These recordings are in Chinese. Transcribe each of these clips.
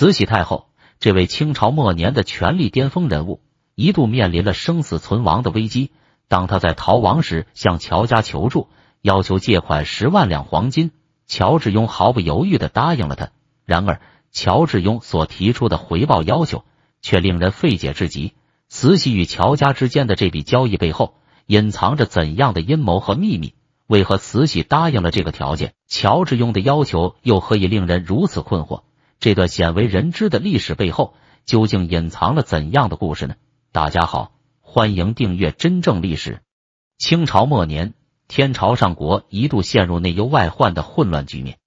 慈禧太后这位清朝末年的权力巅峰人物，一度面临了生死存亡的危机。当他在逃亡时向乔家求助，要求借款十万两黄金，乔致庸毫不犹豫的答应了他。然而，乔致庸所提出的回报要求却令人费解至极。慈禧与乔家之间的这笔交易背后隐藏着怎样的阴谋和秘密？为何慈禧答应了这个条件？乔致庸的要求又何以令人如此困惑？这段鲜为人知的历史背后究竟隐藏了怎样的故事呢？大家好，欢迎订阅《真正历史》。清朝末年，天朝上国一度陷入内忧外患的混乱局面。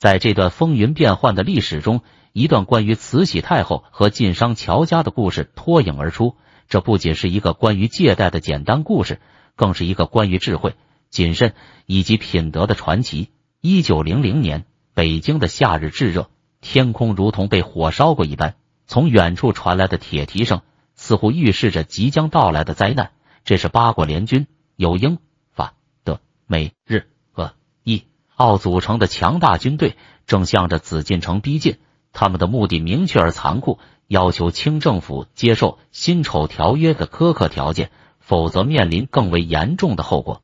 在这段风云变幻的历史中，一段关于慈禧太后和晋商乔家的故事脱颖而出。这不仅是一个关于借贷的简单故事，更是一个关于智慧、谨慎以及品德的传奇。一九零零年，北京的夏日炙热。天空如同被火烧过一般，从远处传来的铁蹄声，似乎预示着即将到来的灾难。这是八国联军由英、法、德、美、日、俄、意、奥组成的强大军队，正向着紫禁城逼近。他们的目的明确而残酷，要求清政府接受辛丑条约的苛刻条件，否则面临更为严重的后果。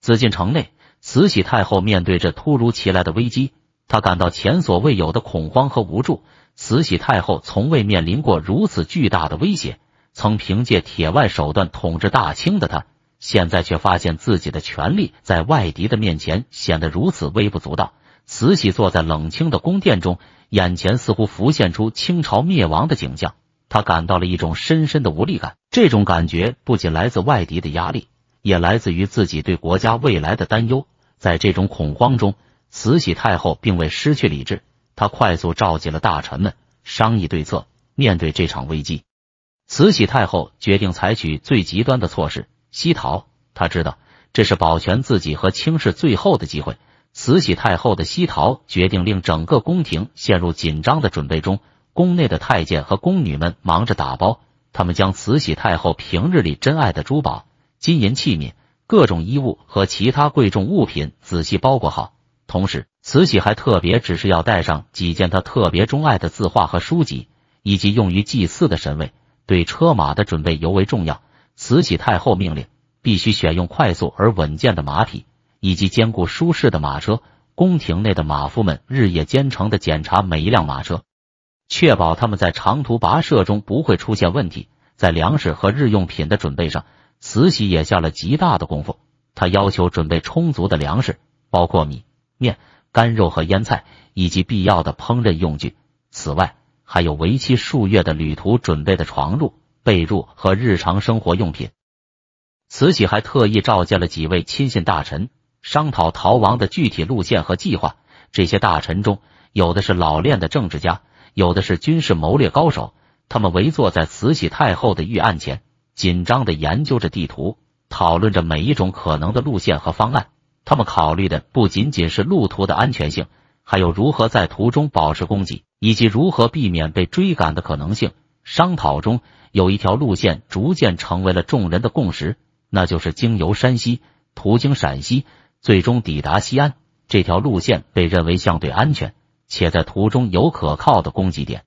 紫禁城内，慈禧太后面对着突如其来的危机。他感到前所未有的恐慌和无助。慈禧太后从未面临过如此巨大的威胁。曾凭借铁腕手段统治大清的他，现在却发现自己的权力在外敌的面前显得如此微不足道。慈禧坐在冷清的宫殿中，眼前似乎浮现出清朝灭亡的景象。他感到了一种深深的无力感。这种感觉不仅来自外敌的压力，也来自于自己对国家未来的担忧。在这种恐慌中。慈禧太后并未失去理智，她快速召集了大臣们商议对策。面对这场危机，慈禧太后决定采取最极端的措施——西逃。她知道这是保全自己和清室最后的机会。慈禧太后的西逃决定令整个宫廷陷入紧张的准备中。宫内的太监和宫女们忙着打包，他们将慈禧太后平日里珍爱的珠宝、金银器皿、各种衣物和其他贵重物品仔细包裹好。同时，慈禧还特别只是要带上几件她特别钟爱的字画和书籍，以及用于祭祀的神位。对车马的准备尤为重要。慈禧太后命令必须选用快速而稳健的马匹，以及坚固舒适的马车。宫廷内的马夫们日夜兼程的检查每一辆马车，确保他们在长途跋涉中不会出现问题。在粮食和日用品的准备上，慈禧也下了极大的功夫。她要求准备充足的粮食，包括米。面、干肉和腌菜，以及必要的烹饪用具。此外，还有为期数月的旅途准备的床褥、被褥和日常生活用品。慈禧还特意召见了几位亲信大臣，商讨逃亡的具体路线和计划。这些大臣中，有的是老练的政治家，有的是军事谋略高手。他们围坐在慈禧太后的御案前，紧张的研究着地图，讨论着每一种可能的路线和方案。他们考虑的不仅仅是路途的安全性，还有如何在途中保持供给，以及如何避免被追赶的可能性。商讨中有一条路线逐渐成为了众人的共识，那就是经由山西，途经陕西，最终抵达西安。这条路线被认为相对安全，且在途中有可靠的供给点。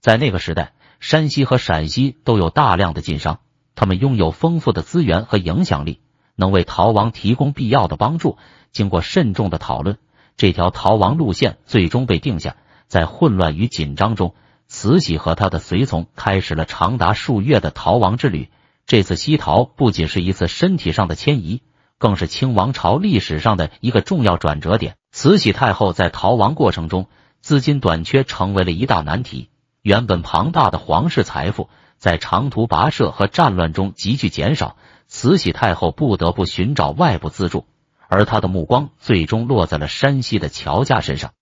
在那个时代，山西和陕西都有大量的晋商，他们拥有丰富的资源和影响力。能为逃亡提供必要的帮助。经过慎重的讨论，这条逃亡路线最终被定下。在混乱与紧张中，慈禧和他的随从开始了长达数月的逃亡之旅。这次西逃不仅是一次身体上的迁移，更是清王朝历史上的一个重要转折点。慈禧太后在逃亡过程中，资金短缺成为了一大难题。原本庞大的皇室财富，在长途跋涉和战乱中急剧减少。慈禧太后不得不寻找外部资助，而她的目光最终落在了山西的乔家身上。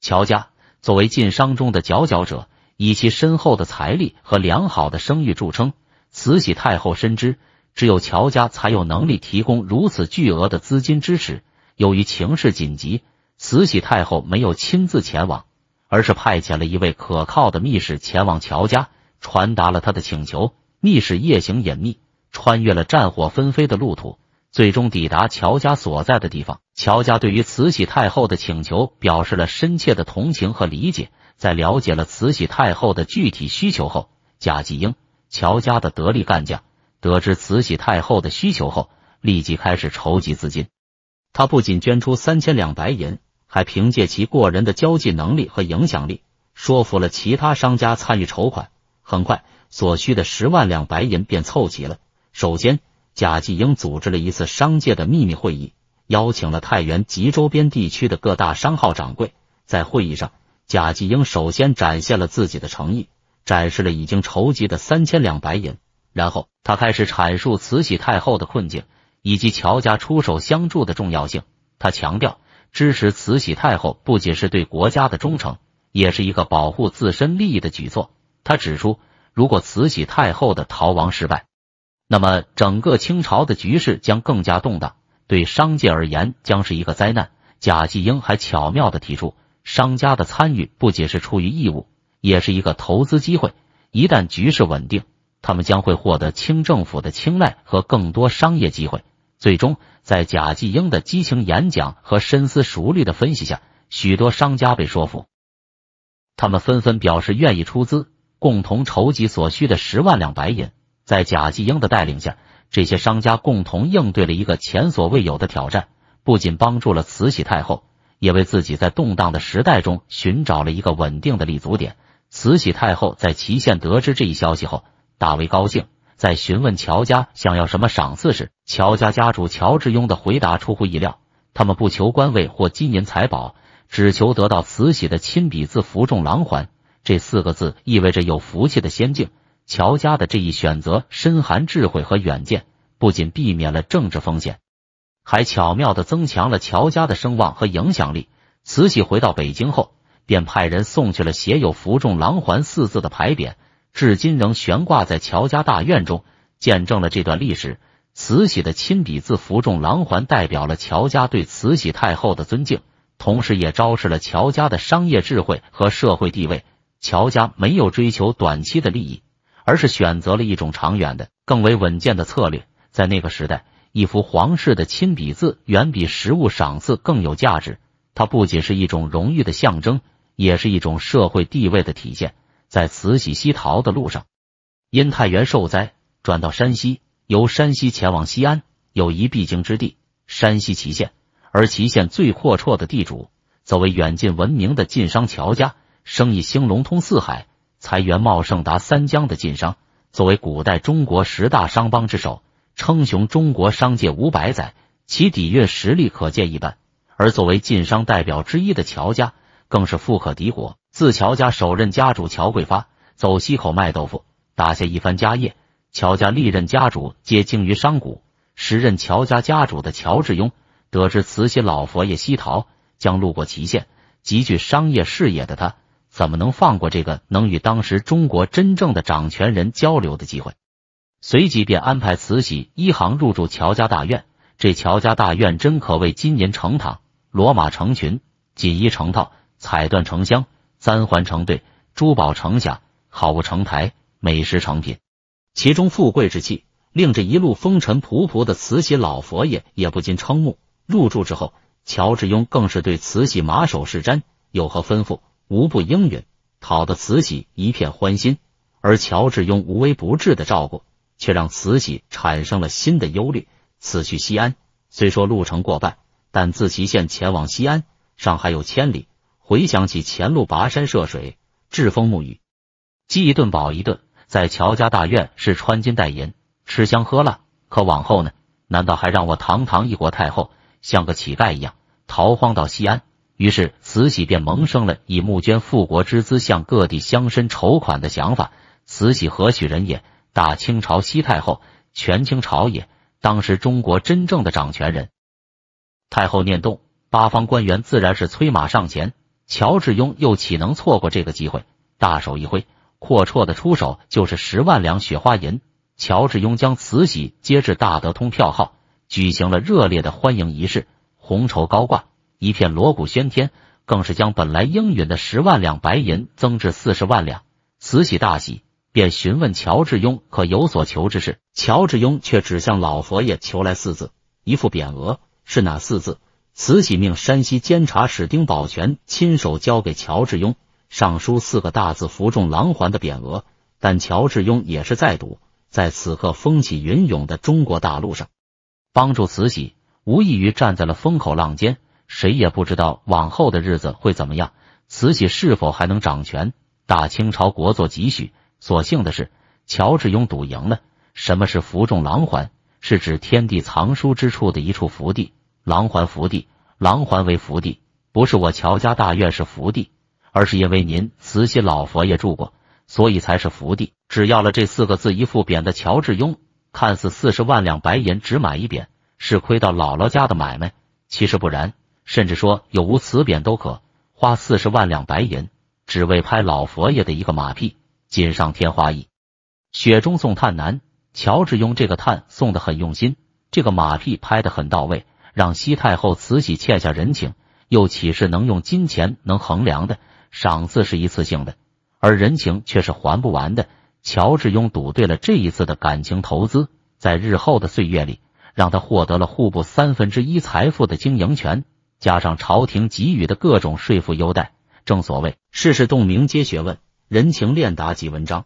乔家作为晋商中的佼佼者，以其深厚的财力和良好的声誉著称。慈禧太后深知，只有乔家才有能力提供如此巨额的资金支持。由于情势紧急，慈禧太后没有亲自前往，而是派遣了一位可靠的密使前往乔家，传达了他的请求。密使夜行隐秘。穿越了战火纷飞的路途，最终抵达乔家所在的地方。乔家对于慈禧太后的请求表示了深切的同情和理解。在了解了慈禧太后的具体需求后，贾继英，乔家的得力干将，得知慈禧太后的需求后，立即开始筹集资金。他不仅捐出三千两白银，还凭借其过人的交际能力和影响力，说服了其他商家参与筹款。很快，所需的十万两白银便凑齐了。首先，贾继英组织了一次商界的秘密会议，邀请了太原及周边地区的各大商号掌柜。在会议上，贾继英首先展现了自己的诚意，展示了已经筹集的三千两白银。然后，他开始阐述慈禧太后的困境以及乔家出手相助的重要性。他强调，支持慈禧太后不仅是对国家的忠诚，也是一个保护自身利益的举措。他指出，如果慈禧太后的逃亡失败，那么，整个清朝的局势将更加动荡，对商界而言将是一个灾难。贾继英还巧妙的提出，商家的参与不仅是出于义务，也是一个投资机会。一旦局势稳定，他们将会获得清政府的青睐和更多商业机会。最终，在贾继英的激情演讲和深思熟虑的分析下，许多商家被说服，他们纷纷表示愿意出资，共同筹集所需的十万两白银。在贾继英的带领下，这些商家共同应对了一个前所未有的挑战，不仅帮助了慈禧太后，也为自己在动荡的时代中寻找了一个稳定的立足点。慈禧太后在祁县得知这一消息后，大为高兴。在询问乔家想要什么赏赐时，乔家家主乔志庸的回答出乎意料：他们不求官位或金银财宝，只求得到慈禧的亲笔字“符中狼环”这四个字，意味着有福气的仙境。乔家的这一选择深含智慧和远见，不仅避免了政治风险，还巧妙的增强了乔家的声望和影响力。慈禧回到北京后，便派人送去了写有“福众郎环”四字的牌匾，至今仍悬挂在乔家大院中，见证了这段历史。慈禧的亲笔字“福众郎环”代表了乔家对慈禧太后的尊敬，同时也昭示了乔家的商业智慧和社会地位。乔家没有追求短期的利益。而是选择了一种长远的、更为稳健的策略。在那个时代，一幅皇室的亲笔字远比实物赏赐更有价值。它不仅是一种荣誉的象征，也是一种社会地位的体现。在慈禧西逃的路上，因太原受灾，转到山西，由山西前往西安，有一必经之地——山西祁县。而祁县最阔绰的地主，则为远近闻名的晋商乔家，生意兴隆通四海。财源茂盛达三江的晋商，作为古代中国十大商帮之首，称雄中国商界五百载，其底蕴实力可见一斑。而作为晋商代表之一的乔家，更是富可敌国。自乔家首任家主乔贵发走西口卖豆腐，打下一番家业。乔家历任家主皆精于商贾。时任乔家家主的乔致庸，得知慈禧老佛爷西逃将路过祁县，极具商业视野的他。怎么能放过这个能与当时中国真正的掌权人交流的机会？随即便安排慈禧一行入住乔家大院。这乔家大院真可谓金银成塔，罗马成群，锦衣成套，彩缎成箱，三环成对，珠宝成匣，好物成台，美食成品。其中富贵之气，令这一路风尘仆仆的慈禧老佛爷也不禁瞠目。入住之后，乔致庸更是对慈禧马首是瞻，有何吩咐？无不应允，讨得慈禧一片欢心；而乔治庸无微不至的照顾，却让慈禧产生了新的忧虑。此去西安虽说路程过半，但自祁县前往西安尚还有千里。回想起前路跋山涉水、栉风沐雨，饥一顿饱一顿，在乔家大院是穿金戴银、吃香喝辣，可往后呢？难道还让我堂堂一国太后像个乞丐一样逃荒到西安？于是。慈禧便萌生了以募捐富国之资向各地乡绅筹款的想法。慈禧何许人也？大清朝西太后，权倾朝野，当时中国真正的掌权人。太后念动，八方官员自然是催马上前。乔致庸又岂能错过这个机会？大手一挥，阔绰的出手就是十万两雪花银。乔致庸将慈禧接至大德通票号，举行了热烈的欢迎仪式，红绸高挂，一片锣鼓喧天。更是将本来应允的十万两白银增至四十万两。慈禧大喜，便询问乔治庸可有所求之事。乔治庸却只向老佛爷求来四字，一副匾额是哪四字？慈禧命山西监察使丁宝全亲手交给乔治庸，上书四个大字“扶众狼环”的匾额。但乔治庸也是在赌，在此刻风起云涌的中国大陆上，帮助慈禧，无异于站在了风口浪尖。谁也不知道往后的日子会怎么样，慈禧是否还能掌权，大清朝国祚几许？所幸的是，乔致庸赌赢了。什么是福中狼环？是指天地藏书之处的一处福地，狼环福地，狼环为福地，不是我乔家大院是福地，而是因为您慈禧老佛爷住过，所以才是福地。只要了这四个字一副匾的乔致庸，看似四十万两白银只买一匾，是亏到姥姥家的买卖，其实不然。甚至说有无辞贬都可，花四十万两白银，只为拍老佛爷的一个马屁，锦上添花易，雪中送炭难。乔治庸这个炭送的很用心，这个马屁拍得很到位，让西太后慈禧欠下人情，又岂是能用金钱能衡量的？赏赐是一次性的，而人情却是还不完的。乔治庸赌对了这一次的感情投资，在日后的岁月里，让他获得了户部三分之一财富的经营权。加上朝廷给予的各种税赋优待，正所谓世事洞明皆学问，人情练达即文章。